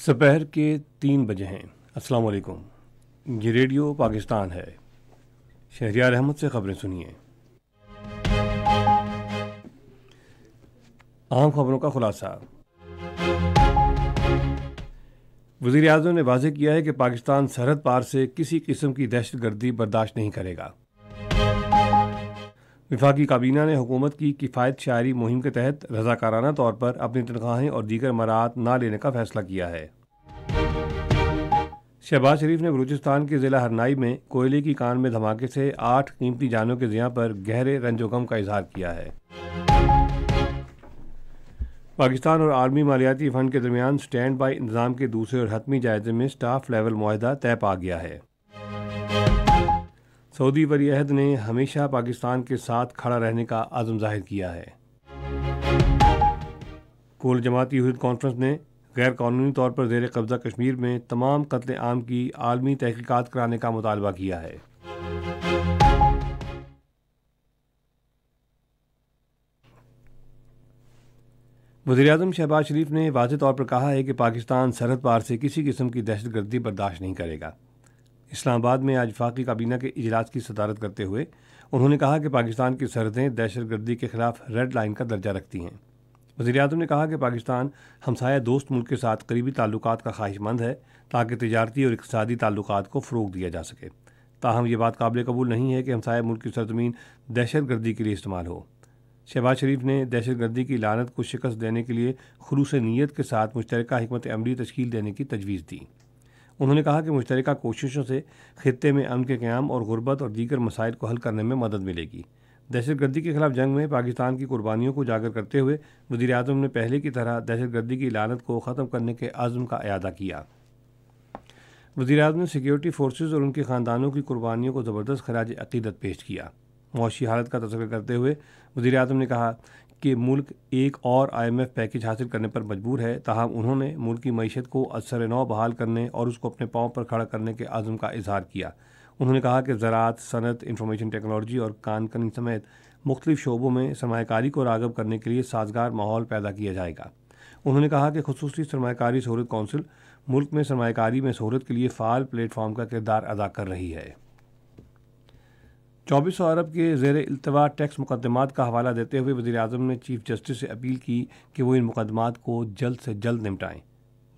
सुपहर के तीन बजे हैं अस्सलाम वालेकुम ये रेडियो पाकिस्तान है शहरियार अहमद से खबरें सुनिए अहम खबरों का खुलासा वजीर अजम ने वाजे किया है कि पाकिस्तान सरहद पार से किसी किस्म की दहशत गर्दी बर्दाश्त नहीं करेगा विफाकी काबीना ने हुकूमत की किफ़ायत शायरी मुहिम के तहत रजाकाराना तौर पर अपनी तनख्वाहें और दीगर मराहत ना लेने का फैसला किया है शहबाज शरीफ ने बलूचिस्तान के ज़िला हरनाई में कोयले की कान में धमाके से आठ कीमती जानों के जिया पर गहरे रंजोगम का इजहार किया है पाकिस्तान और आर्मी मालियाती फ़ंड के दरमियान स्टैंड बाई इंतजाम के दूसरे और हतमी जायजे में स्टाफ लेवल माहिदा तय पा गया है सऊदी वली अहद ने हमेशा पाकिस्तान के साथ खड़ा रहने का आज़म जाहिर किया है कोल जमाती हद कॉन्फ्रेंस ने गैर कानूनी तौर पर जेर कब्ज़ा कश्मीर में तमाम कत्ल आम की आलमी तहकीक़ात कराने का मुतालबा किया है वजर अजम शहबाज शरीफ ने वाज तौर पर कहा है कि पाकिस्तान सरहद पार से किसी किस्म की दहशतगर्दी बर्दाश्त नहीं करेगा इस्लामाबाद में आज फाकी काबीना के इजलास की सदारत करते हुए उन्होंने कहा कि पाकिस्तान की सरहदें दहशत गर्दी के खिलाफ रेड लाइन का दर्जा रखती हैं वजी अजम ने कहा कि पाकिस्तान हमसाया दोस्त मुल्क के साथ करीबी ताल्लुक का ख्वाहिशमंद है ताकि तजारती और इकतदी ताल्लुक को फ़रोग दिया जा सके ताहम यह बात काबिल कबूल नहीं है कि हमसाया मुल्क की सरजमीन दहशत गर्दी के लिए इस्तेमाल हो शहबाज शरीफ ने दहशत गर्दी की लानत को शिकस्त देने के लिए खलूस नीयत के साथ मुश्तर हमत अमली तश्ील देने की तजवीज़ दी उन्होंने कहा कि मुश्तर कोशिशों से खत्े में अमन के क्याम और गुरबत और दीगर मसाइल को हल करने में मदद मिलेगी दहशतगर्दी के खिलाफ जंग में पाकिस्तान की कुर्बानियों को उजागर करते हुए वजी अजम ने पहले की तरह दहशतगर्दी की लानत को ख़त्म करने के आज़म का अदा किया वजी अजम ने सिक्योरिटी फोर्सेज और उनके ख़ानदानों की कुर्बानियों को ज़बरदस्त खराज अकीदत पेश किया मुशी हालत का तस्कर करते हुए वजी अजम ने कहा कि मुल्क एक और आईएमएफ पैकेज हासिल करने पर मजबूर है तहम उन्होंने मुल्क की मीशत को असर नौ बहाल करने और उसको अपने पाँव पर खड़ा करने के आज़म का इजहार किया उन्होंने कहा कि ज़रात सनत इंफॉर्मेशन टेक्नोलॉजी और कान कानकनी समेत मुख्तलिफ शोबों में सरमाकारी को रागब करने के लिए साजगार माहौल पैदा किया जाएगा उन्होंने कहा कि खसूस सरमाकारी सहूलत कौंसिल मुल्क में सरमाकारी में सहूलत के लिए फ़ाल प्लेटफॉर्म का किरदार अदा कर रही है चौबीस सौ अरब के जेर अल्तवा टैक्स मुकदमात का हवाला देते हुए वजी अजम ने चीफ जस्टिस से अपील की कि वो इन मुकदमात को जल्द से जल्द निपटाएँ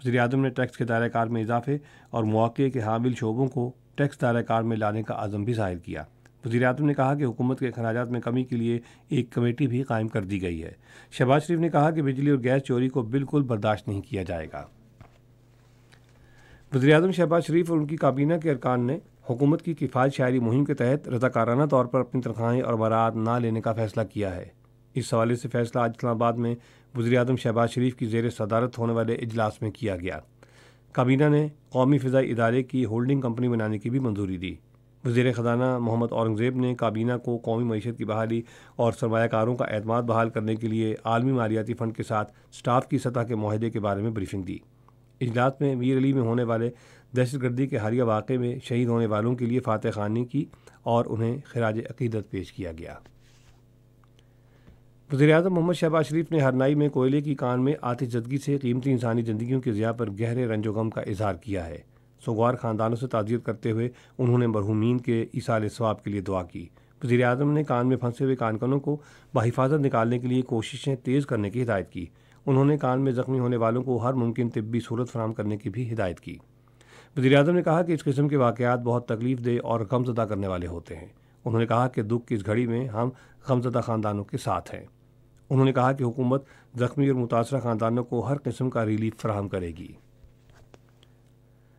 वजी अजम ने टैक्स के दायरेकार में इजाफे और मौक़े के हामिल शोबों को टैक्स दायरेकार में लाने का आज़म भी जाहिर किया वजी अजम ने कहा कि हुकूमत के अखराज में कमी के लिए एक कमेटी भी कायम कर दी गई है शहबाज शरीफ ने कहा कि बिजली और गैस चोरी को बिल्कुल बर्दाश्त नहीं किया जाएगा वजी अजम शहबाज शरीफ और उनकी काबीना के अरकान ने हुकूमत की किफ़ायत शायरी मुहिम के तहत रजाकाराना तौर पर अपनी तनख्वाहें और बारात ना लेने का फैसला किया है इस हवाले से फैसला आज इस्लामाबाद में वजी अजम शहबाज शरीफ की जेर सदारत होने वाले अजलास में किया गया काबीना ने कौमी फ़जाई इदारे की होल्डिंग कंपनी बनाने की भी मंजूरी दी वजीर ख़जाना मोहम्मद औरंगज़ेब ने काबीना को कौमी मीशत की बहाली और सरमाकारों का अतमाद बहाल करने के लिए आलमी मालियाती फ़ंड के साथ स्टाफ की सतह के माहदे के बारे में ब्रीफिंग दी इजलास में मीर अली में होने वाले दहशतगर्दी के हालिया वाक़े में शहीद होने वालों के लिए फातह खानी की और उन्हें खराज अकीदत पेश किया गया वजी अजम मोहम्मद शहबाज शरीफ ने हरनाई में कोयले की कान में आती जदगी से कीमती इंसानी ज़िंदगी की ज़िया पर गहरे रंजो गम का इजहार किया है सोगवार ख़ानदानों से ताजियत करते हुए उन्होंने मरहूमिन के इसार स्वाब के लिए दुआ की वजी अजम ने कान में फंसे हुए कानकनों को बाहिफाजत निकालने के लिए कोशिशें तेज़ करने की हिदायत की उन्होंने कान में जख्मी होने वालों को हर मुमकिन तिब्बी सूरत फराम करने की भी हिदायत की वजी अजम ने कहा कि इस किस्म के वाकत बहुत तकलीफ दे और गमजदा करने वाले होते हैं उन्होंने कहा कि दुख की इस घड़ी में हम गमजदा ख़ानदानों के साथ हैं उन्होंने कहा कि हुकूमत ज़ख्मी और मुतासर ख़ानदानों को हर किस्म का रिलीफ फराहम करेगी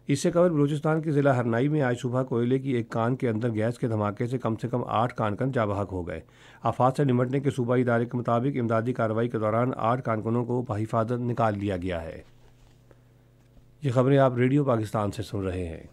इससे कबल बलूचिस्तान के ज़िला हरनाई में आज सुबह कोयले की एक कान के अंदर गैस के धमाके से कम से कम आठ कानकन जाबहक हो गए आफात से निमटने के सूबाई इदारे के मुताबिक इमदादी कार्रवाई के दौरान आठ कानकनों को बहिफाजत निकाल लिया गया है ये खबरें आप रेडियो पाकिस्तान से सुन रहे हैं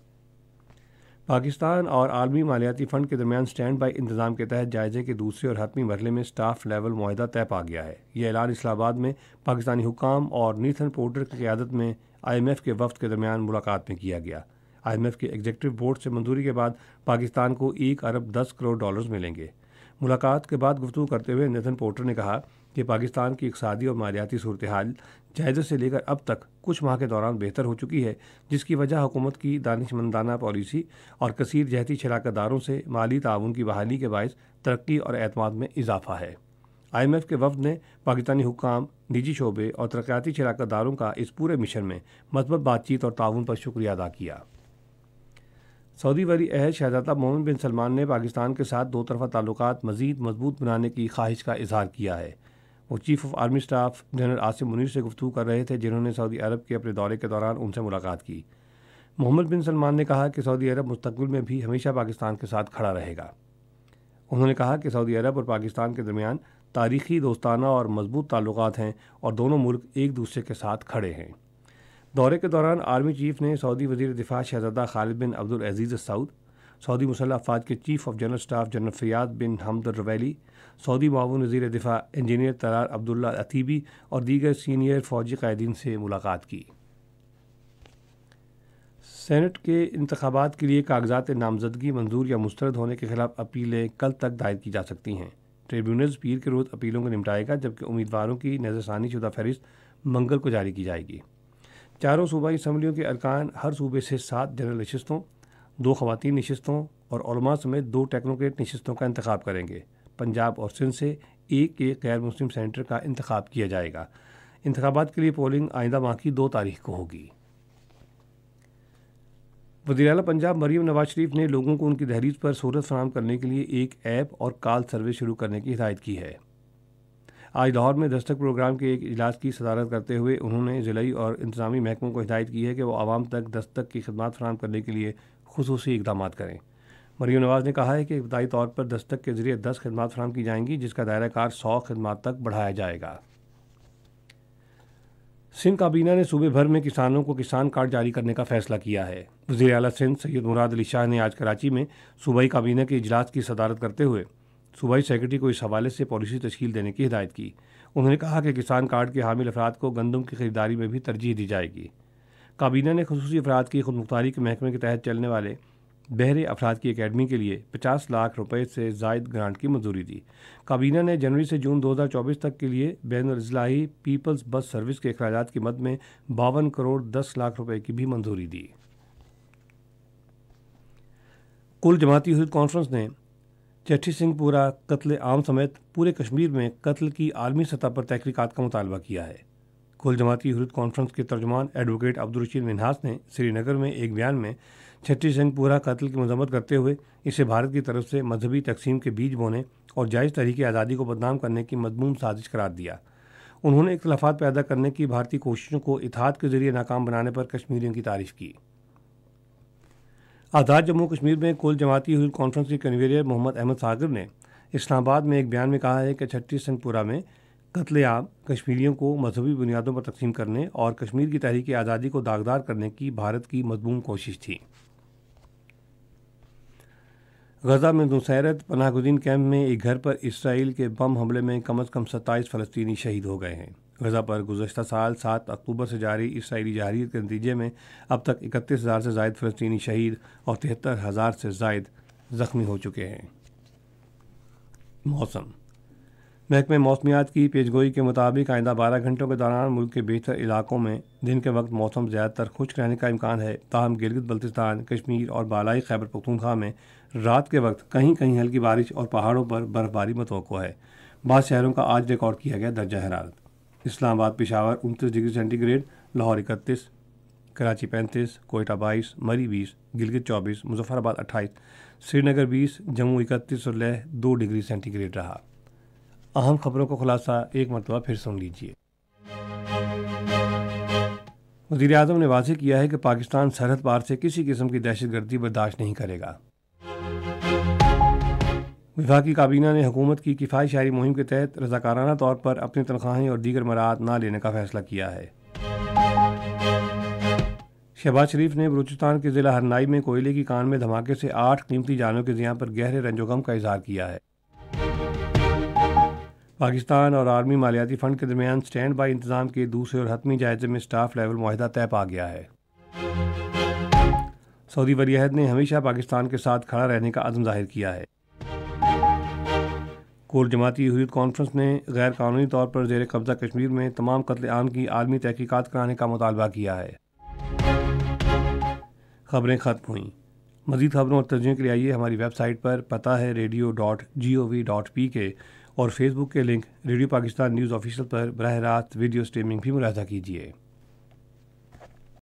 पाकिस्तान और आलमी मालियाती फ़ंड के दरमियान स्टैंड बाई इंतजाम के तहत जायजे के दूसरे और हतमी मरले में स्टाफ लेवल माहा तय पा गया है यह ऐलान इस्लाबाद में पाकिस्तानी हुकाम और नीथन पोर्टर की क्यादत में आई एम एफ़ के वफद के दरमियान मुलाकात में किया गया आई एम एफ़ के एग्जीक्यूटिव बोर्ड से मंजूरी के बाद पाकिस्तान को एक अरब दस करोड़ डॉलर मिलेंगे मुलाकात के बाद गुफ्तु करते हुए नेथन पोर्टर ने कहा कि पाकिस्तान की इकसादी और मालियाती सूरत हाल जायजे से लेकर अब तक कुछ माह के दौरान बेहतर हो चुकी है जिसकी वजह हुकूमत की दानशमंदाना पॉलिसी और कसर जहती दारों से माली ताउन की बहाली के बायस तरक्की और अतमाद में इजाफा है आई एम एफ़ के वफद ने पाकिस्तानी हुकाम निजी शोबे और तरक्याती दारों का इस पूरे मिशन में मजबत बातचीत और ताउन पर शुक्रिया अदा किया सऊदी वरी अहद शहजादा मोहम्मद बिन सलमान ने पाकिस्तान के साथ दो तरफा ताल्लुक मज़ीद मजबूत बनाने की ख्वाहिश का इजहार किया है वो chief of army staff general Asim Munir से गुफ्तू कर रहे थे जिन्होंने सऊदी अरब के अपने दौरे के दौरान उनसे मुलाकात की मोहम्मद बिन सलमान ने कहा कि सऊदी अरब मुस्तबिल में भी हमेशा पाकिस्तान के साथ खड़ा रहेगा उन्होंने कहा कि सऊदी अरब और पाकिस्तान के दरमियान तारीखी दोस्ताना और मजबूत ताल्लुक हैं और दोनों मुल्क एक दूसरे के साथ खड़े हैं दौरे के दौरान आर्मी चीफ ने सऊदी वजीर दिफा शहजादा Khalid bin Abdul Aziz Saud Saudi मुसल्ह अफवाज के chief of general staff general Fayyad bin Hamad Ruwaili Saudi बाबू वजीर दिफा इंजीनियर तरार अब्दुल्ला अतीबी और दीगर सीनियर फौजी कायदीन से मुलाकात की सेनेट के इंतबात के लिए कागजात नामजदगी मंजूर या मुस्रद होने के खिलाफ अपीलें कल तक दायर की जा सकती हैं ट्रिब्यूनल पीर के रोज़ अपीलों को निपटाएगा जबकि उम्मीदवारों की नज़रसानी शुदा फहरिस्त मंगल को जारी की जाएगी चारों सूबाई इसम्बलियों के अरकान हर सूबे से सात जनरल नशस्तों दो खुवा नशस्तों और समेत दो टेक्नोक्रेट नशस्तों का इंतखब करेंगे पंजाब और सिंध से एक एक गैर मुस्लिम सेंटर का इंतखब किया जाएगा इंतबात के लिए पोलिंग आइंदा माह की दो तारीख को होगी वजी अल पंजाब मरीम नवाज शरीफ ने लोगों को उनकी दहलीज पर सहूलत फराम करने के लिए एक ऐप और कॉल सर्वे शुरू करने की हिदायत की है आज लाहौर में दस्तक प्रोग्राम के एक इजलास की सदारत करते हुए उन्होंने ज़िली और इंतजामी महकमों को हिदायत की है कि वह आवाम तक दस्तक की खदमात फराम करने के लिए खसूसी इकदाम करें मरीम नवाज़ ने कहा है कि इब्तदाई तौर पर दस्तक के ज़रिए दस खदमात फराम की जाएंगी जिसका दायरा कार सौ खदमात तक बढ़ाया जाएगा सिंध काबीना ने सूबे भर में किसानों को किसान कार्ड जारी करने का फैसला किया है वजी अला सिंध सैद मुराद अली शाह ने आज कराची में सूबाई काबीना के इजलास की सदारत करते हुए सूबाई सेक्रेटरी को इस हवाले से पॉलिसी तश्ील देने की हिदायत की उन्होंने कहा कि किसान कार्ड के हामिल अफराद को गंदम की खरीदारी में भी तरजीह दी जाएगी काबीना ने खसूस अफराद की खुद मुख्तारी के महकमे के तहत चलने वाले बहरे अफराद की अकेडमी के लिए 50 लाख रुपए से जायद ग्रांट की मंजूरी दी काबीना ने जनवरी से जून 2024 तक के लिए बैन अजलाही पीपल्स बस सर्विस के अखराज की मद में बावन करोड़ दस लाख रुपए की भी मंजूरी दी कुल जमाती हुई कॉन्फ्रेंस ने चट्ठी सिंहपुरा कत्ल आम समेत पूरे कश्मीर में कत्ल की आलमी सतह पर तहकीकत का मुतालबा किया है कुल जमाती हरूद कॉन्फ्रेंस के तर्जमान एडवोकेट अब्दुलरशीद मिनहास ने श्रीनगर में एक बयान में छठी सिंह पूरा कत्ल की मजम्मत करते हुए इसे भारत की तरफ से मजहबी तकसीम के बीज बोने और जायज़ तरीके आज़ादी को बदनाम करने की मजमून साजिश करार दिया उन्होंने इख्तलाफात पैदा करने की भारतीय कोशिशों को इतिहाद के जरिए नाकाम बनाने पर कश्मीरियों की तारीफ की आज़ाद जम्मू कश्मीर में कुल जमाती हुई कॉन्फ्रेंस के कन्वीनर मोहम्मद अहमद सागर ने इस्लामाबाद में एक बयान में कहा है कि छत्तीस सिंहपुरा में कत्लेआम कश्मीरियों को मजहबी बुनियादों पर तकसीम करने और कश्मीर की तहरीकी आज़ादी को दागदार करने की भारत की मजमूम कोशिश थी गजा में दुसैरत पनागुद्दीन कैंप में एक घर पर इसराइल के बम हमले में कम अज़ कम सत्ताईस फ़लस्तनी शहीद हो गए हैं गजा पर गुजशत साल सात अक्टूबर से जारी इसराइली जहरीत के नतीजे में अब तक इकतीस हज़ार से जायद फ़लस्तनी शहीद और तिहत्तर हज़ार से जायद ज़ख्मी हो चुके हैं मौसम महकमे मौसमियात की पेशगोई के मुताबिक आइंदा बारह घंटों के दौरान मुल्क के बेहतर इलाकों में दिन के वक्त मौसम ज़्यादातर खुश्क रहने का इम्कान है ताहम गिलगित बल्तिस्तान कश्मीर और बालाई खैबर पख्तूनखा में रात के वक्त कहीं कहीं हल्की बारिश और पहाड़ों पर बर्फबारी मतवक़ है बाद शहरों का आज रिकॉर्ड किया गया दर्जा हरारत इस्लामाबाद पिशावर उनतीस डिग्री सेंटीग्रेड लाहौर इकतीस कराची पैंतीस कोयटा बाईस मरी बीस गिलगित चौबीस मुजफ्फराबाद अट्ठाईस श्रीनगर बीस जम्मू इकतीस और लह दो डिग्री सेंटीग्रेड रहा अहम खबरों का खुलासा एक मरतबा फिर सुन लीजिए वजीर अजम ने वाजे किया है कि पाकिस्तान सरहद पार से किसी किस्म की दहशत गर्दी बर्दाश्त नहीं करेगा विभागी काबीना ने हुकूमत की किफायत शायरी मुहिम के तहत रजाकाराना तौर पर अपनी तनख्वाहें और दीगर मराहत ना लेने का फैसला किया है शहबाज शरीफ ने बलूचिस्तान के ज़िला हरनाई में कोयले की कान में धमाके से आठ कीमती जानों के जियां पर गहरे रंजोगम का इजहार किया है पाकिस्तान और आर्मी मालियाती फ़ंड के दरमियान स्टैंड बाई इंतज़ाम के दूसरे और हतमी जायजे में स्टाफ लेवल माहिदा तय पा गया है सऊदी वलीहद ने हमेशा पाकिस्तान के साथ खड़ा रहने का आज़म जाहिर किया है कोर जमाती हरीत कॉन्फ्रेंस ने गैर कानूनी तौर पर जेर कब्ज़ा कश्मीर में तमाम कत्ल आम की आलमी तहकीकत कराने का मुतालबा किया है खबरें ख़त्म हुई मजीद खबरों और तर्जियों के लिए आइए हमारी वेबसाइट पर पता है radio dot G O V dot P K और फेसबुक के link radio Pakistan news official पर बरह रात वीडियो स्ट्रीमिंग भी मुलाजा कीजिए